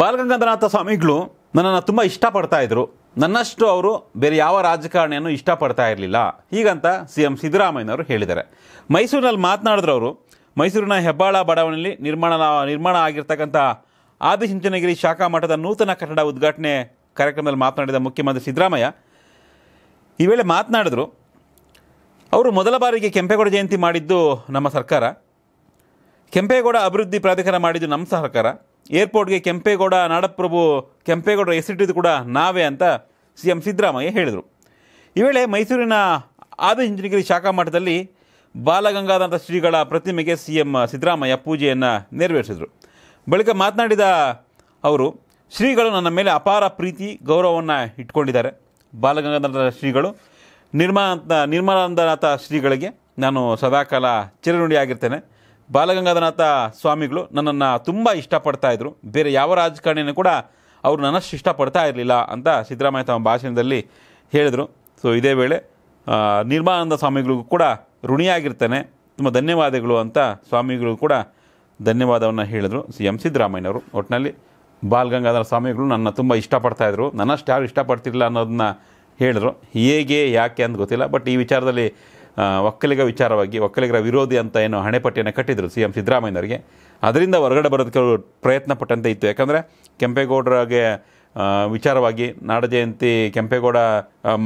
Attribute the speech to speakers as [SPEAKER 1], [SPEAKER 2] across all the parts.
[SPEAKER 1] ಬಾಲಗಂಗಾಧರನಾಥ ಸ್ವಾಮಿಗಳು ನನ್ನನ್ನು ತುಂಬ ಇಷ್ಟಪಡ್ತಾ ಇದ್ರು ನನ್ನಷ್ಟು ಅವರು ಬೇರೆ ಯಾವ ರಾಜಕಾರಣಿಯನ್ನು ಇಷ್ಟಪಡ್ತಾ ಇರಲಿಲ್ಲ ಹೀಗಂತ ಸಿ ಎಂ ಸಿದ್ದರಾಮಯ್ಯನವರು ಹೇಳಿದ್ದಾರೆ ಮೈಸೂರಿನಲ್ಲಿ ಮಾತನಾಡಿದ್ರು ಅವರು ಮೈಸೂರಿನ ಹೆಬ್ಬಾಳ ಬಡಾವಣೆಯಲ್ಲಿ ನಿರ್ಮಾಣ ನಿರ್ಮಾಣ ಆಗಿರ್ತಕ್ಕಂಥ ಆದಿಚುಂಚನಗಿರಿ ಶಾಖಾ ಮಠದ ನೂತನ ಕಟ್ಟಡ ಉದ್ಘಾಟನೆ ಕಾರ್ಯಕ್ರಮದಲ್ಲಿ ಮಾತನಾಡಿದ ಮುಖ್ಯಮಂತ್ರಿ ಸಿದ್ದರಾಮಯ್ಯ ಈ ವೇಳೆ ಮಾತನಾಡಿದರು ಅವರು ಮೊದಲ ಬಾರಿಗೆ ಕೆಂಪೇಗೌಡ ಜಯಂತಿ ಮಾಡಿದ್ದು ನಮ್ಮ ಸರ್ಕಾರ ಕೆಂಪೇಗೌಡ ಅಭಿವೃದ್ಧಿ ಪ್ರಾಧಿಕಾರ ಮಾಡಿದ್ದು ನಮ್ಮ ಸರ್ಕಾರ ಏರ್ಪೋರ್ಟ್ಗೆ ಕೆಂಪೇಗೌಡ ನಾಡಪ್ರಭು ಕೆಂಪೇಗೌಡರ ಹೆಸರಿಟ್ಟಿದ್ದು ಕೂಡ ನಾವೇ ಅಂತ ಸಿ ಎಂ ಸಿದ್ದರಾಮಯ್ಯ ಹೇಳಿದರು ಈ ವೇಳೆ ಮೈಸೂರಿನ ಆದ ಇಂಜಿನಿಯರಿ ಶಾಖಾ ಮಠದಲ್ಲಿ ಬಾಲಗಂಗಾಧರ ಶ್ರೀಗಳ ಪ್ರತಿಮೆಗೆ ಸಿ ಎಂ ಸಿದ್ದರಾಮಯ್ಯ ಪೂಜೆಯನ್ನು ನೆರವೇರಿಸಿದರು ಬಳಿಕ ಮಾತನಾಡಿದ ಅವರು ಶ್ರೀಗಳು ನನ್ನ ಮೇಲೆ ಅಪಾರ ಪ್ರೀತಿ ಗೌರವವನ್ನು ಇಟ್ಕೊಂಡಿದ್ದಾರೆ ಬಾಲಗಂಗಾಧರ ಶ್ರೀಗಳು ನಿರ್ಮಾ ನಿರ್ಮಲಾನಂದನಾಥ ಶ್ರೀಗಳಿಗೆ ನಾನು ಸದಾಕಾಲ ಚಿರನುಡಿಯಾಗಿರ್ತೇನೆ ಬಾಲಗಂಗಾಧರನಾಥ ಸ್ವಾಮಿಗಳು ನನ್ನನ್ನು ತುಂಬ ಇಷ್ಟಪಡ್ತಾ ಇದ್ದರು ಬೇರೆ ಯಾವ ರಾಜಕಾರಣಿನೂ ಕೂಡ ಅವರು ನನ್ನಷ್ಟು ಇಷ್ಟಪಡ್ತಾ ಇರಲಿಲ್ಲ ಅಂತ ಸಿದ್ದರಾಮಯ್ಯ ತಮ್ಮ ಭಾಷಣದಲ್ಲಿ ಹೇಳಿದರು ಸೊ ಇದೇ ವೇಳೆ ನಿರ್ಮಾನಂದ ಸ್ವಾಮಿಗಳಿಗೂ ಕೂಡ ಋಣಿಯಾಗಿರ್ತಾನೆ ತುಂಬ ಧನ್ಯವಾದಗಳು ಅಂತ ಸ್ವಾಮಿಗಳು ಕೂಡ ಧನ್ಯವಾದವನ್ನು ಹೇಳಿದರು ಸಿ ಎಂ ಸಿದ್ದರಾಮಯ್ಯನವರು ಒಟ್ಟಿನಲ್ಲಿ ಬಾಲ್ಗಂಗಾಧರ ಸ್ವಾಮಿಗಳು ನನ್ನ ತುಂಬ ಇಷ್ಟಪಡ್ತಾಯಿದ್ರು ನನ್ನಷ್ಟು ಯಾರು ಇಷ್ಟಪಡ್ತಿರಲಿಲ್ಲ ಅನ್ನೋದನ್ನ ಹೇಳಿದರು ಹೇಗೆ ಯಾಕೆ ಅಂತ ಗೊತ್ತಿಲ್ಲ ಬಟ್ ಈ ವಿಚಾರದಲ್ಲಿ ಒಕ್ಕಲಿಗ ವಿಚಾರವಾಗಿ ಒಕ್ಕಲಿಗರ ವಿರೋಧಿ ಅಂತ ಏನು ಹಣೆಪಟ್ಟಿಯನ್ನು ಕಟ್ಟಿದ್ರು ಸಿ ಎಂ ಸಿದ್ದರಾಮಯ್ಯನವರಿಗೆ ಅದರಿಂದ ಹೊರಗಡೆ ಬರೋದಕ್ಕೆ ಪ್ರಯತ್ನ ಪಟ್ಟಂತೆ ಇತ್ತು ಯಾಕಂದರೆ ಕೆಂಪೇಗೌಡರಿಗೆ ವಿಚಾರವಾಗಿ ನಾಡ ಜಯಂತಿ ಕೆಂಪೇಗೌಡ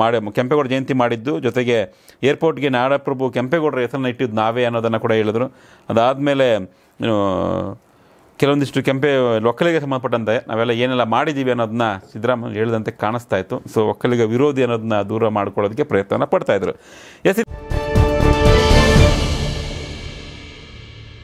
[SPEAKER 1] ಮಾಡಿ ಕೆಂಪೇಗೌಡ ಜಯಂತಿ ಮಾಡಿದ್ದು ಜೊತೆಗೆ ಏರ್ಪೋರ್ಟ್ಗೆ ನಾಡಪ್ರಭು ಕೆಂಪೇಗೌಡರ ಹೆಸರನ್ನ ಇಟ್ಟಿದ್ದು ನಾವೇ ಅನ್ನೋದನ್ನು ಕೂಡ ಹೇಳಿದರು ಅದಾದಮೇಲೆ ಕೆಲವೊಂದಿಷ್ಟು ಕೆಂಪೆ ಒಕ್ಕಲಿಗೆ ಸಂಬಂಧಪಟ್ಟಂತೆ ನಾವೆಲ್ಲ ಏನೆಲ್ಲ ಮಾಡಿದ್ದೀವಿ ಅನ್ನೋದನ್ನ ಸಿದ್ದರಾಮಯ್ಯ ಹೇಳಿದಂತೆ ಕಾಣಿಸ್ತಾ ಇತ್ತು ಸೊ ಒಕ್ಕಲಿಗ ವಿರೋಧಿ ಅನ್ನೋದನ್ನ ದೂರ ಮಾಡ್ಕೊಳ್ಳೋದಕ್ಕೆ ಪ್ರಯತ್ನ ಪಡ್ತಾಯಿದ್ರು ಎಸ್